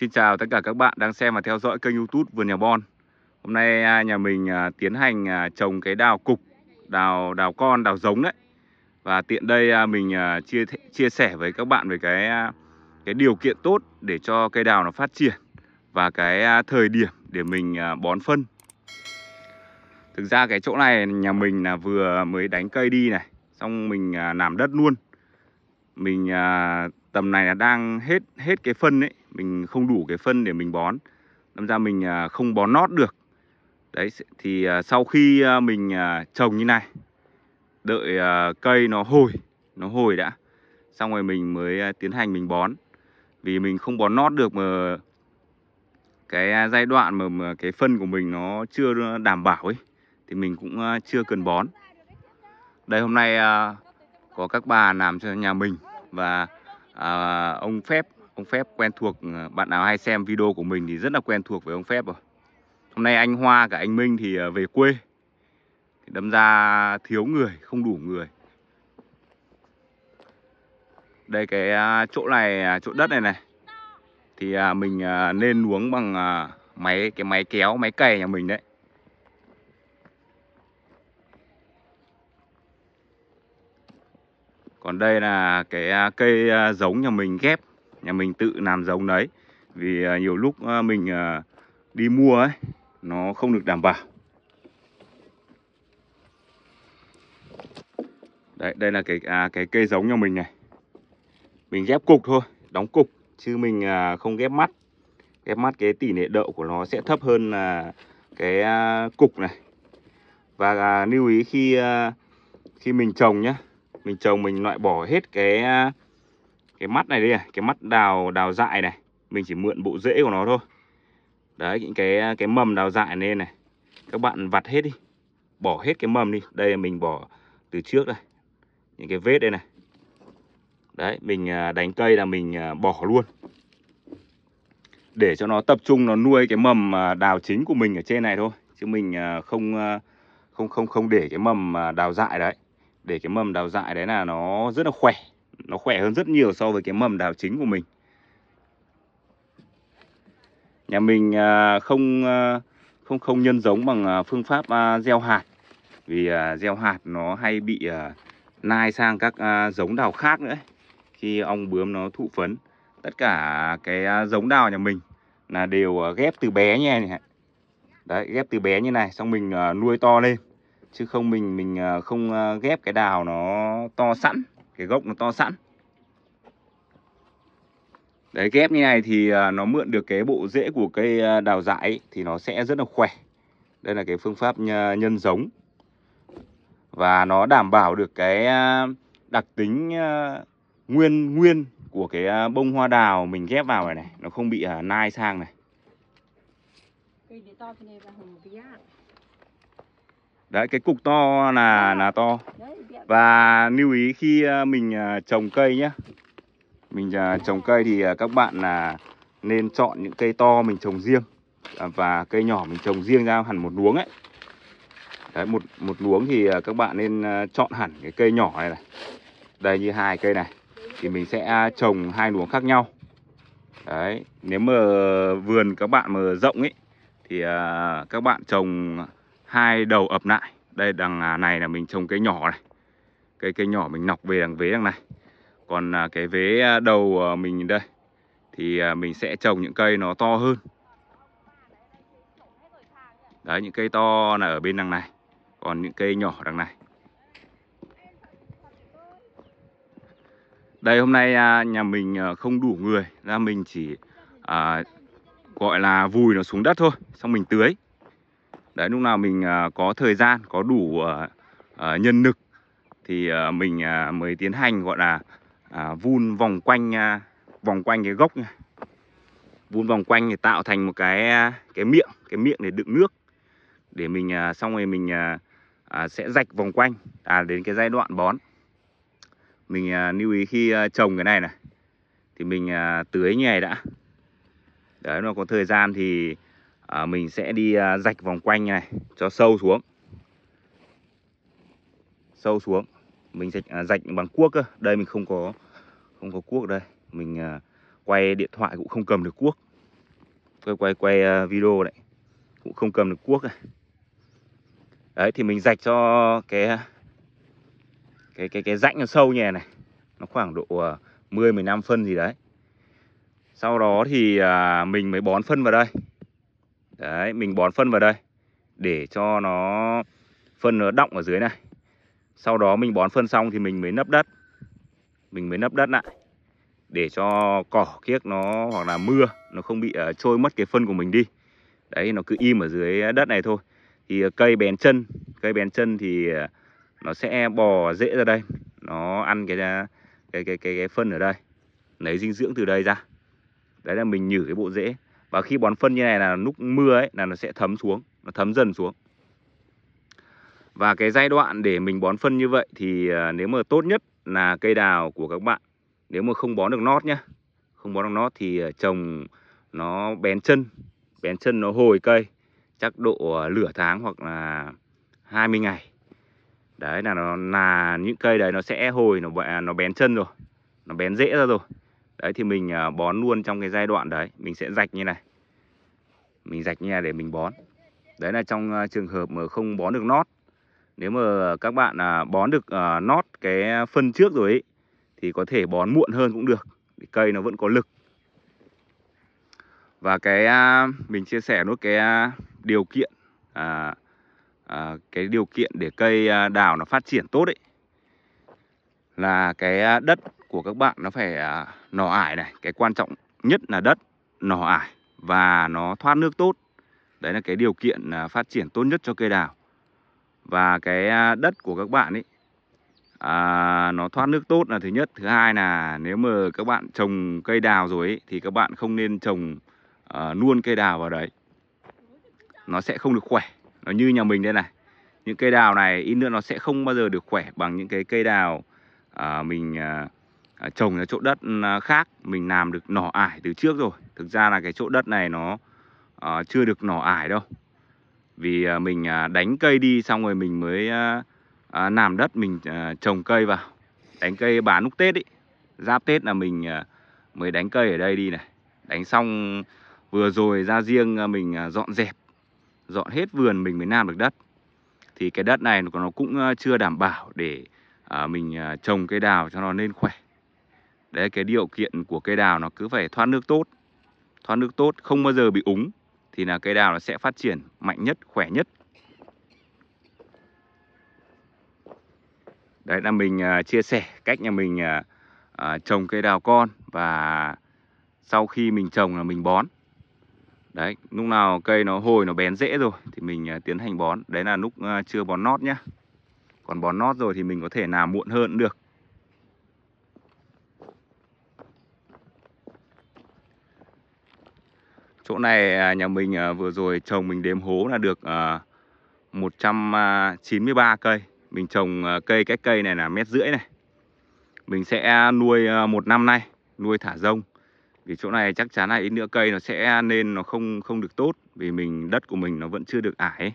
Xin chào tất cả các bạn đang xem và theo dõi kênh youtube Vườn Nhà Bon Hôm nay à, nhà mình à, tiến hành à, trồng cái đào cục, đào đào con, đào giống đấy Và tiện đây mình chia chia sẻ với các bạn về cái cái điều kiện tốt để cho cây đào nó phát triển Và cái thời điểm để mình bón phân Thực ra cái chỗ này nhà mình là vừa mới đánh cây đi này Xong mình làm đất luôn mình à, tầm này là đang hết hết cái phân ấy mình không đủ cái phân để mình bón đâm ra mình à, không bón nót được đấy thì à, sau khi à, mình à, trồng như này đợi à, cây nó hồi nó hồi đã xong rồi mình mới à, tiến hành mình bón vì mình không bón nót được mà cái à, giai đoạn mà, mà cái phân của mình nó chưa đảm bảo ấy thì mình cũng à, chưa cần bón đây hôm nay à, có các bà làm cho nhà mình và à, ông Phép ông Phép quen thuộc ờ, bạn nào hay xem video của mình thì rất là quen thuộc với ông Phép rồi hôm nay anh Hoa cả anh Minh thì ờ, về quê đâm ra thiếu người không đủ người đây cái à, chỗ này à, chỗ đất này này thì à, mình nên uống bằng máy cái máy kéo máy cày nhà mình đấy còn đây là cái à, cây à, giống nhà mình ghép nhà mình tự làm giống đấy vì à, nhiều lúc mình đi mua ấy nó không được đảm bảo đấy đây là cái à, cái cây giống nhà mình này mình ghép cục thôi đóng cục chứ mình à, không ghép mắt ghép mắt cái tỷ lệ đậu của nó sẽ thấp hơn là cái à, cục này và à, lưu ý khi à, khi mình trồng nhé mình trồng mình loại bỏ hết cái à, cái mắt này đi cái mắt đào đào dại này mình chỉ mượn bộ rễ của nó thôi đấy những cái à, cái mầm đào dại lên này các bạn vặt hết đi bỏ hết cái mầm đi đây mình bỏ từ trước đây những cái vết đây này đấy mình à, đánh cây là mình bỏ luôn để cho nó tập trung nó nuôi cái mầm đào chính của mình ở trên này thôi chứ mình không không không không để cái mầm đào dại đấy để cái mầm đào dại đấy là nó rất là khỏe nó khỏe hơn rất nhiều so với cái mầm đào chính của mình nhà mình à, không à, không không nhân giống bằng à, phương pháp gieo hạt vì gieo hạt nó hay bị nai sang các giống đào khác nữa khi ong bướm nó thụ phấn tất cả cái giống đào nhà mình là đều ghép từ bé nha đấy ghép từ bé như này xong mình nuôi to lên chứ không mình mình à, không à, ghép cái đào nó to sẵn cái gốc nó to sẵn đấy ghép như này thì à, nó mượn được cái bộ rễ của cây đào dại thì nó sẽ rất là khỏe đây là cái phương pháp nhân giống và nó đảm bảo được cái đặc tính nguyên nguyên của cái bông hoa đào mình ghép vào này này nó không bị nai sang này cây to hồng đấy cái cục to là là to và lưu ý khi ờ, mình ờ, trồng cây nhé mình ờ, trồng cây thì các bạn là nên chọn những cây to mình trồng riêng à, và cây nhỏ mình trồng riêng ra hẳn một luống ấy đấy một một luống thì các bạn nên chọn hẳn cái cây nhỏ này này đây như hai cây này thì mình sẽ à, trồng hai luống khác nhau đấy nếu mà vườn các bạn mà rộng ấy thì các bạn trồng hai đầu ập lại đây đằng à, này là mình trồng cây nhỏ này cây cây nhỏ mình nọc về đằng vế đằng này còn à, cái vế à, đầu mình đây thì mình sẽ trồng những cây nó to hơn đấy những cây to là ở bên đằng này còn những cây nhỏ đằng này đây hôm nay nhà mình không đủ người ra mình chỉ à, gọi là vùi nó xuống đất thôi xong mình tưới đấy lúc nào mình à, có thời gian có đủ à, à, nhân lực thì mình mới tiến hành gọi là vun vòng quanh vòng quanh cái gốc này vun vòng quanh để tạo thành một cái cái miệng cái miệng để đựng nước để mình xong rồi mình sẽ rạch vòng quanh à đến cái giai đoạn bón mình lưu ý khi trồng cái này này thì mình tưới như này đã đấy nó có thời gian thì à, mình sẽ đi à, rạch vòng quanh này cho sâu xuống sâu xuống mình rạch à, rạch bằng cuốc cơ đây mình không có không có cuốc đây mình à, quay điện thoại cũng không cầm được cuốc quay quay quay à, video đấy cũng không cầm được cuốc này. đấy thì mình rạch cho cái à, cái cái cái rãnh nó sâu nhè này nó khoảng độ à, 10 15 phân gì đấy sau đó thì à, mình mới bón phân vào đây Đấy, mình bón phân vào đây để cho nó phân nó đọng ở dưới này. Sau đó mình bón phân xong thì mình mới nấp đất. Mình mới nấp đất lại để cho cỏ kiếc nó hoặc là mưa nó không bị uh, trôi mất cái phân của mình đi. Đấy, nó cứ im ở dưới đất này thôi. Thì uh, cây bén chân, cây bén chân thì uh, nó sẽ bò rễ ra đây. Nó ăn cái cái cái cái, cái phân ở đây. Lấy dinh dưỡng từ đây ra. Đấy là mình nhử cái bộ rễ và khi bón phân như này là lúc mưa ấy là nó sẽ thấm xuống nó thấm dần xuống và cái giai đoạn để mình bón phân như vậy thì ờ, nếu mà tốt nhất là cây đào của các bạn nếu mà không bón được nót nhá không bón được nót thì ờ, trồng nó bén chân bén chân nó hồi cây chắc độ ờ, lửa tháng hoặc là 20 ngày đấy là nó là những cây đấy nó sẽ hồi nó nó bén chân rồi nó bén rễ ra rồi đấy thì mình à, bón luôn trong cái giai đoạn đấy mình sẽ rạch như này mình rạch nha để mình bón đấy là trong à, trường hợp mà không bón được nót nếu mà các bạn à, bón được nót cái phân trước rồi ấy, thì có thể bón muộn hơn cũng được cây nó vẫn có lực và cái mình chia sẻ nốt cái điều kiện à, à, cái điều kiện để cây đào nó phát triển tốt ấy là cái đất của các bạn nó phải à, nỏ ải này cái quan trọng nhất là đất nỏ ải và nó thoát nước tốt đấy là cái điều kiện à, phát triển tốt nhất cho cây đào và cái à, đất của các bạn ấy à, nó thoát nước tốt là thứ nhất thứ hai là nếu mà các bạn trồng cây đào rồi ấy, thì các bạn không nên trồng à, luôn cây đào vào đấy nó sẽ không được khỏe nó như nhà mình đây này những cây đào này ít nữa nó sẽ không bao giờ được khỏe bằng những cái cây đào à, mình à, Ờ, trồng ra chỗ đất ờ, khác mình làm được nỏ ải từ trước rồi thực ra là cái chỗ đất này nó uh, chưa được nỏ ải đâu vì uh, mình uh, đánh cây đi xong rồi mình mới uh, uh, làm đất mình uh, trồng cây vào đánh cây bán lúc tết ý giáp tết là mình uh, mới đánh cây ở đây đi này đánh xong vừa rồi ra riêng mình dọn dẹp dọn hết vườn mình mới làm được đất thì cái đất này nó cũng chưa đảm bảo để mình trồng cây đào cho nó nên khỏe Đấy cái điều kiện của cây đào nó cứ phải thoát nước tốt Thoát nước tốt không bao giờ bị úng Thì là cây đào nó sẽ phát triển mạnh nhất, khỏe nhất Đấy là mình à, chia sẻ cách nhà mình à, à, trồng cây đào con Và sau khi mình trồng là mình bón Đấy, lúc nào cây nó hồi nó bén rễ rồi thì mình tiến hành bón. Đấy là lúc chưa bón nót nhá. Còn bón nót rồi thì mình có thể làm muộn hơn được. chỗ này à, nhà mình à, vừa rồi trồng mình đếm hố là được 193 à, cây mình trồng cây cái cây này là mét rưỡi này mình sẽ nuôi một năm nay nuôi thả rông vì chỗ này chắc chắn là ít nữa cây nó sẽ nên nó không không được tốt vì mình đất của mình nó vẫn chưa được ải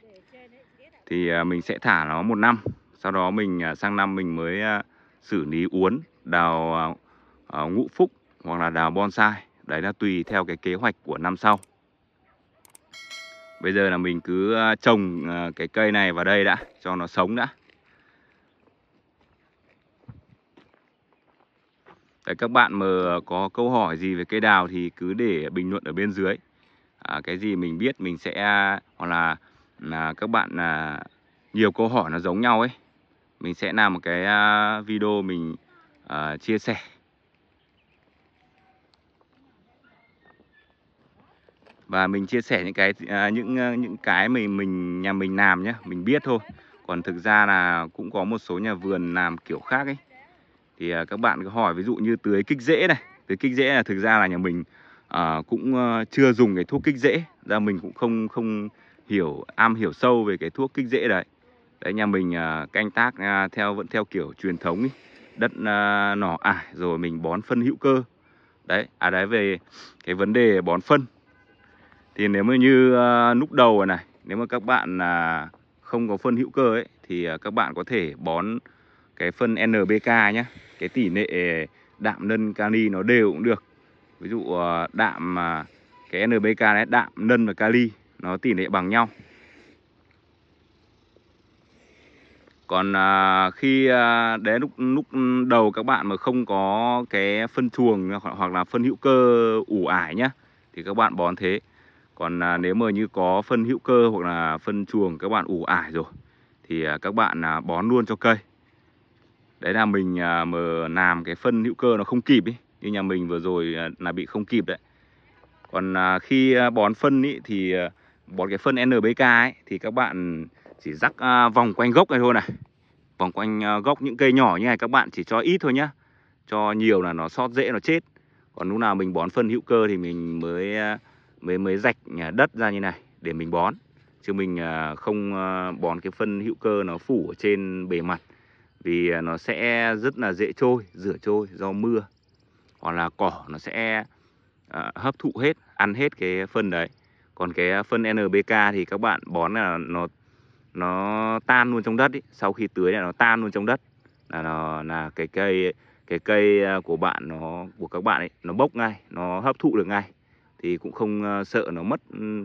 thì mình sẽ thả nó một năm sau đó mình sang năm mình mới xử lý uốn đào ngũ phúc hoặc là đào bonsai đấy là tùy theo cái kế hoạch của năm sau Bây giờ là mình cứ ờ, trồng ờ, cái cây này vào đây đã Cho nó sống đã Đấy, Các bạn mà có câu hỏi gì về cây đào Thì cứ để bình luận ở bên dưới à, Cái gì mình biết mình sẽ Hoặc là, là các bạn là Nhiều câu hỏi nó giống nhau ấy Mình sẽ làm một cái à, video mình uh, chia sẻ và mình chia sẻ những cái à, những à, những cái mình mình nhà mình làm nhé mình biết thôi còn thực ra là cũng có một số nhà vườn làm kiểu khác ấy thì à, các bạn cứ hỏi ví dụ như tưới kích rễ này tưới kích rễ là thực ra là nhà mình à, cũng chưa dùng cái thuốc kích rễ ra mình cũng không không hiểu am hiểu sâu về cái thuốc kích rễ đấy đấy nhà mình à, canh tác à, theo vẫn theo kiểu truyền thống ấy đất à, nỏ ải rồi mình bón phân hữu cơ đấy à đấy về cái vấn đề bón phân thì nếu mà như lúc ờ, đầu này nếu mà các bạn là không có phân hữu cơ ấy thì à, các bạn có thể bón cái phân NBK nhé cái tỷ lệ đạm nân kali nó đều cũng được ví dụ ờ, đạm à, cái NBK đấy đạm nân và kali nó tỷ lệ bằng nhau còn à, khi à, đến lúc lúc đầu các bạn mà không có cái phân chuồng hoặc là phân hữu cơ ủ ải nhá thì các bạn bón thế còn à, nếu mà như có phân hữu cơ hoặc là phân chuồng các bạn ủ ải rồi thì à, các bạn à, bón luôn cho cây đấy là mình à, mà làm cái phân hữu cơ nó không kịp ý như nhà mình vừa rồi à, là bị không kịp đấy còn à, khi à, bón phân ý thì à, bón cái phân NBK ấy thì các bạn chỉ rắc à, vòng quanh gốc này thôi này vòng quanh à, gốc những cây nhỏ như này các bạn chỉ cho ít thôi nhá cho nhiều là nó sót dễ nó chết còn lúc nào mình bón phân hữu cơ thì mình mới à, mới mới rạch đất ra như này để mình bón chứ mình à, không à, bón cái phân hữu cơ nó phủ ở trên bề mặt vì à, nó sẽ rất là dễ trôi rửa trôi do mưa hoặc là cỏ nó sẽ hấp thụ hết ăn hết cái phân đấy còn cái phân NPK thì các bạn bón là nó nó tan luôn trong đất ý. sau khi tưới là nó tan luôn trong đất là nó, là cái cây cái cây của bạn nó của các bạn ấy nó bốc ngay nó hấp thụ được ngay thì cũng không ờ, sợ nó mất ừ,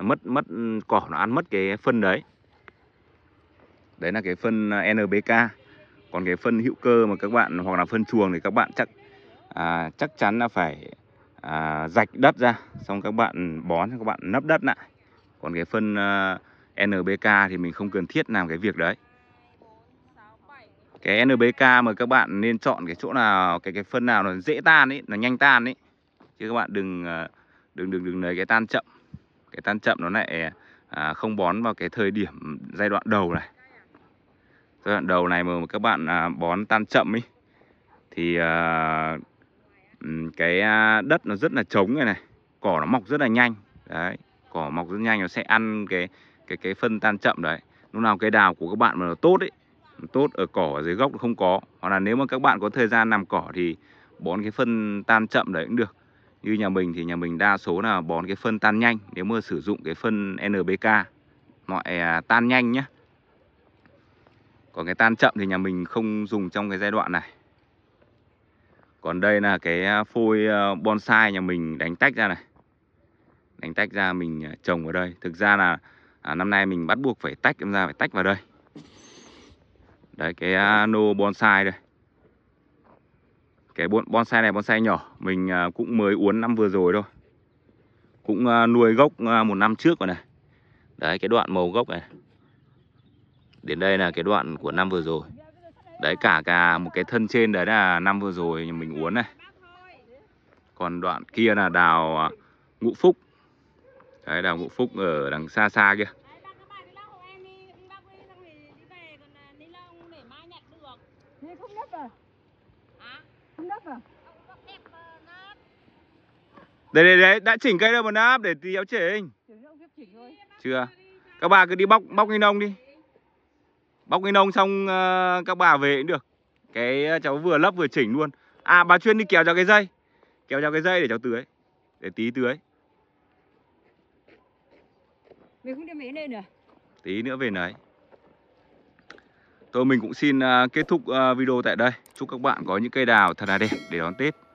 mất mất ừ, cỏ nó ăn mất cái phân đấy đấy là cái phân ờ, NBK. còn cái phân hữu cơ mà các bạn hoặc là phân chuồng thì các bạn chắc à, chắc chắn là phải à, rạch đất ra xong các bạn bón các bạn nấp đất lại còn cái phân à, ờ, NPK thì mình không cần thiết làm cái việc đấy cái NBK mà các bạn nên chọn cái chỗ nào cái cái phân nào nó dễ tan ấy nó nhanh tan ấy chứ các bạn đừng đừng đừng đừng lấy cái tan chậm cái tan chậm nó lại à, không bón vào cái thời điểm giai đoạn đầu này giai đoạn đầu này mà các bạn à, bón tan chậm ấy thì à, cái à, đất nó rất là trống này này cỏ nó mọc rất là nhanh đấy cỏ mọc rất nhanh nó sẽ ăn cái cái cái phân tan chậm đấy lúc nào cái đào của các bạn mà nó tốt ấy nó tốt ở cỏ ở dưới gốc nó không có hoặc là nếu mà các bạn có thời gian làm cỏ thì bón cái phân tan chậm đấy cũng được như nhà mình thì nhà mình đa số là bón cái phân tan nhanh nếu mà sử dụng cái phân NBK loại à, tan nhanh nhé còn cái tan chậm thì nhà mình không dùng trong cái giai đoạn này còn đây là cái à, phôi à, bonsai nhà mình đánh tách ra này đánh tách ra mình trồng ở đây thực ra là à, năm nay mình bắt buộc phải tách ra phải tách vào đây đấy cái nô bonsai đây cái bonsai này bonsai nhỏ Mình à, cũng mới uốn năm vừa rồi thôi Cũng à, nuôi gốc à, một năm trước rồi này Đấy cái đoạn màu gốc này Đến đây là cái đoạn của năm vừa rồi Đấy cả cả một cái thân trên đấy là năm vừa rồi mình uốn này Còn đoạn kia là đào ngũ phúc Đấy đào ngũ phúc ở đằng xa xa kia Đây đấy đấy, đã chỉnh cây đâu mà nắp để tí áo chỉnh. Chưa. Các bà cứ đi bóc bóc ni nông đi. Bóc ni nông xong uh, các bà về cũng được. Cái ờ, cháu vừa lấp vừa chỉnh luôn. À bà chuyên đi kéo cho cái dây. Kéo cho cái dây để cháu tưới. Để tí tưới. Mình không đi mấy lên nữa. Tí nữa về lấy. Tôi mình cũng xin à, kết thúc à, video tại đây. Chúc các bạn có những cây đào thật là đẹp để đón Tết.